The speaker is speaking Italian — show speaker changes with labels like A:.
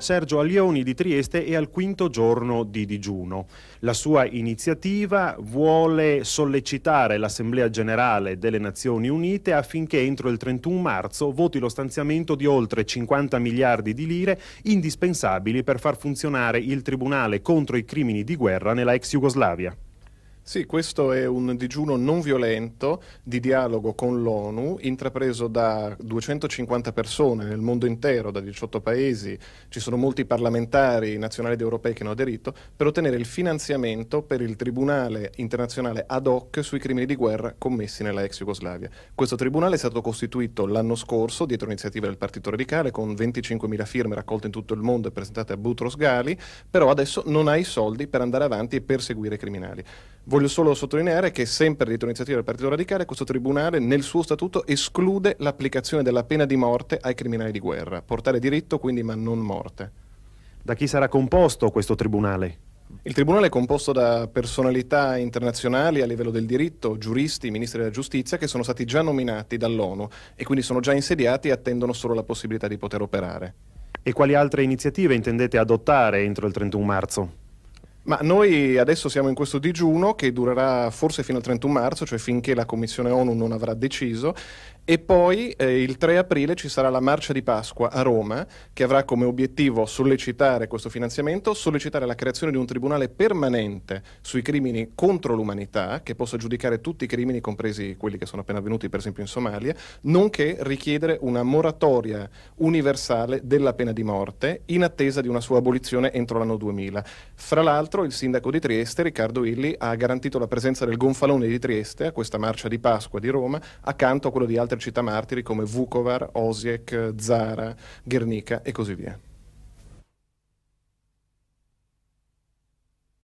A: Sergio Aglioni di Trieste è al quinto giorno di digiuno. La sua iniziativa vuole sollecitare l'Assemblea Generale delle Nazioni Unite affinché entro il 31 marzo voti lo stanziamento di oltre 50 miliardi di lire indispensabili per far funzionare il Tribunale contro i crimini di guerra nella ex Jugoslavia.
B: Sì, questo è un digiuno non violento di dialogo con l'ONU, intrapreso da 250 persone nel mondo intero, da 18 paesi, ci sono molti parlamentari nazionali ed europei che hanno aderito, per ottenere il finanziamento per il Tribunale internazionale ad hoc sui crimini di guerra commessi nella ex Jugoslavia. Questo tribunale è stato costituito l'anno scorso dietro iniziativa del Partito Radicale con 25.000 firme raccolte in tutto il mondo e presentate a Butros Ghali, però adesso non ha i soldi per andare avanti e perseguire i criminali. Voglio solo sottolineare che sempre dietro iniziativa del Partito Radicale questo Tribunale nel suo statuto esclude l'applicazione della pena di morte ai criminali di guerra. Portare diritto quindi ma non morte. Da chi sarà composto questo Tribunale? Il Tribunale è composto da personalità internazionali a livello del diritto, giuristi, ministri della giustizia che sono stati già nominati dall'ONU e quindi sono già insediati e attendono solo la possibilità di poter operare. E quali altre iniziative intendete adottare entro il 31 marzo? Ma noi adesso siamo in questo digiuno che durerà forse fino al 31 marzo, cioè finché la Commissione ONU non avrà deciso e poi eh, il 3 aprile ci sarà la marcia di Pasqua a Roma che avrà come obiettivo sollecitare questo finanziamento, sollecitare la creazione di un tribunale permanente sui crimini contro l'umanità che possa giudicare tutti i crimini, compresi quelli che sono appena avvenuti per esempio in Somalia, nonché richiedere una moratoria universale della pena di morte in attesa di una sua abolizione entro l'anno 2000. Fra l'altro il sindaco di Trieste, Riccardo Illi, ha garantito la presenza del gonfalone di Trieste a questa marcia di Pasqua di Roma accanto a quello di altri cita martiri come Vukovar, Osiek, Zara, Guernica e così via.